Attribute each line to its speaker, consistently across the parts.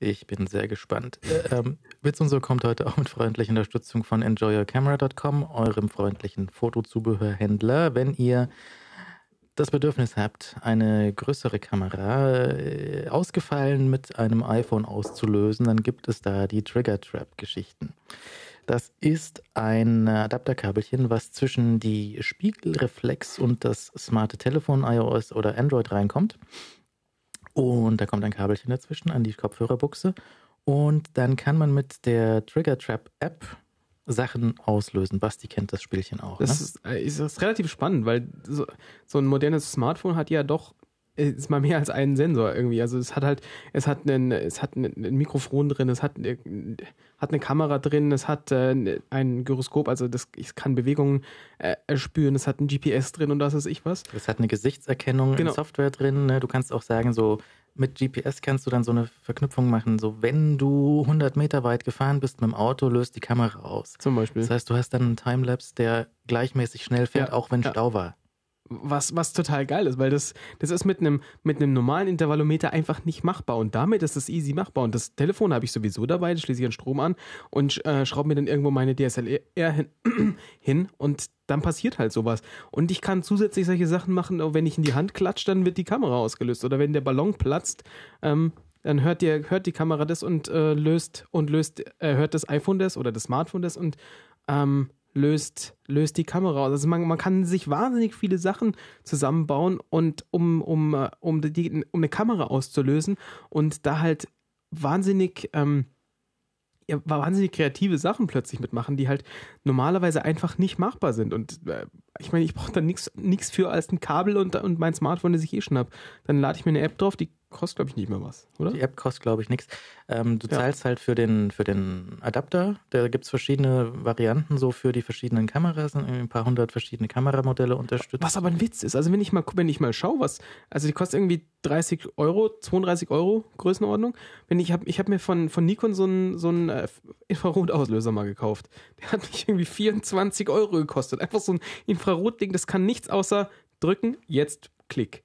Speaker 1: Ich bin sehr gespannt. Äh, ähm, Witz und so kommt heute auch mit freundlicher Unterstützung von enjoyyourcamera.com, eurem freundlichen Fotozubehörhändler. Wenn ihr das Bedürfnis habt, eine größere Kamera äh, ausgefallen mit einem iPhone auszulösen, dann gibt es da die Trigger Trap Geschichten. Das ist ein Adapterkabelchen, was zwischen die Spiegelreflex und das smarte Telefon iOS oder Android reinkommt. Und da kommt ein Kabelchen dazwischen an die Kopfhörerbuchse. Und dann kann man mit der Trigger Trap App Sachen auslösen. Basti kennt das Spielchen auch. Das,
Speaker 2: ne? ist, äh, ist, relativ spannend, weil so, so, ein modernes Smartphone hat ja doch äh, ist mal mehr als einen Sensor irgendwie. Also es hat halt, es hat einen, es hat ein Mikrofon drin, es hat, hat eine Kamera drin, es hat äh, ein Gyroskop, also das, ich kann Bewegungen äh, erspüren, es hat ein GPS drin und das ist ich was. Es hat eine Gesichtserkennung genau. in Software drin. Ne? Du kannst auch sagen, so mit GPS kannst du dann so eine
Speaker 1: Verknüpfung machen. So, wenn du 100 Meter weit gefahren bist mit dem Auto, löst die Kamera aus. Zum
Speaker 2: Beispiel. Das heißt, du hast dann einen Timelapse, der gleichmäßig schnell fährt, ja. auch wenn ja. Stau war. Was, was total geil ist, weil das, das ist mit einem, mit einem normalen Intervallometer einfach nicht machbar. Und damit ist es easy machbar. Und das Telefon habe ich sowieso dabei, da schließe ich den Strom an und äh, schraube mir dann irgendwo meine DSLR e hin, hin und dann passiert halt sowas. Und ich kann zusätzlich solche Sachen machen, oh, wenn ich in die Hand klatsche, dann wird die Kamera ausgelöst. Oder wenn der Ballon platzt, ähm, dann hört, die, hört die Kamera das und äh, löst und löst, äh, hört das iPhone das oder das Smartphone das und ähm, löst, löst die Kamera aus. Also man, man kann sich wahnsinnig viele Sachen zusammenbauen und um, um, äh, um, die, um eine Kamera auszulösen und da halt wahnsinnig, ähm, ja, wahnsinnig kreative Sachen plötzlich mitmachen, die halt normalerweise einfach nicht machbar sind. Und äh, ich meine, ich brauche da nichts für als ein Kabel und, und mein Smartphone, das ich eh schon habe. Dann lade ich mir eine App drauf, die kostet, glaube ich, nicht mehr was, oder? Die App kostet, glaube ich, nichts. Ähm, du ja. zahlst halt für den, für den Adapter. Da gibt es verschiedene Varianten, so für die verschiedenen Kameras, ne, ein paar hundert verschiedene Kameramodelle unterstützt. Was aber ein Witz ist. Also wenn ich mal, wenn ich mal schaue, was, also die kostet irgendwie 30 Euro, 32 Euro Größenordnung. Wenn ich habe ich hab mir von, von Nikon so einen, so einen äh, Infrarotauslöser mal gekauft. Der hat mich irgendwie 24 Euro gekostet. Einfach so ein Infrarotding, das kann nichts außer drücken, jetzt Klick.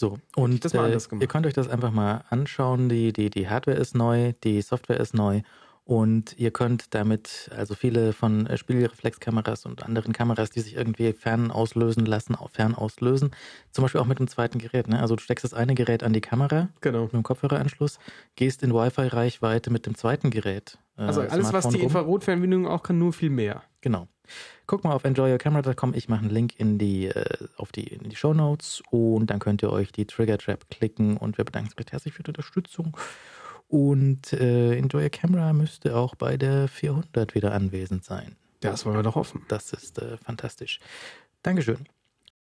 Speaker 2: So,
Speaker 1: und das mal äh, anders gemacht. ihr könnt euch das einfach mal anschauen. Die, die, die Hardware ist neu, die Software ist neu und ihr könnt damit also viele von äh, Spiegelreflexkameras und anderen Kameras, die sich irgendwie fern auslösen lassen, fern auslösen. Zum Beispiel auch mit einem zweiten Gerät. Ne? Also du steckst das eine Gerät an die Kamera genau. mit einem Kopfhöreranschluss, gehst in Wi-Fi-Reichweite mit dem zweiten Gerät äh, also äh, alles, was die
Speaker 2: Infrarotfernbedienung auch kann,
Speaker 1: nur viel mehr. Genau. Guck mal auf enjoyyourcamera.com. Ich mache einen Link in die, äh, auf die, in die Show Notes und dann könnt ihr euch die Trigger Trap klicken und wir bedanken uns recht herzlich für die Unterstützung. Und äh, Enjoy Your Camera müsste auch bei der 400 wieder anwesend sein. Das wollen wir doch hoffen. Das ist äh, fantastisch. Dankeschön.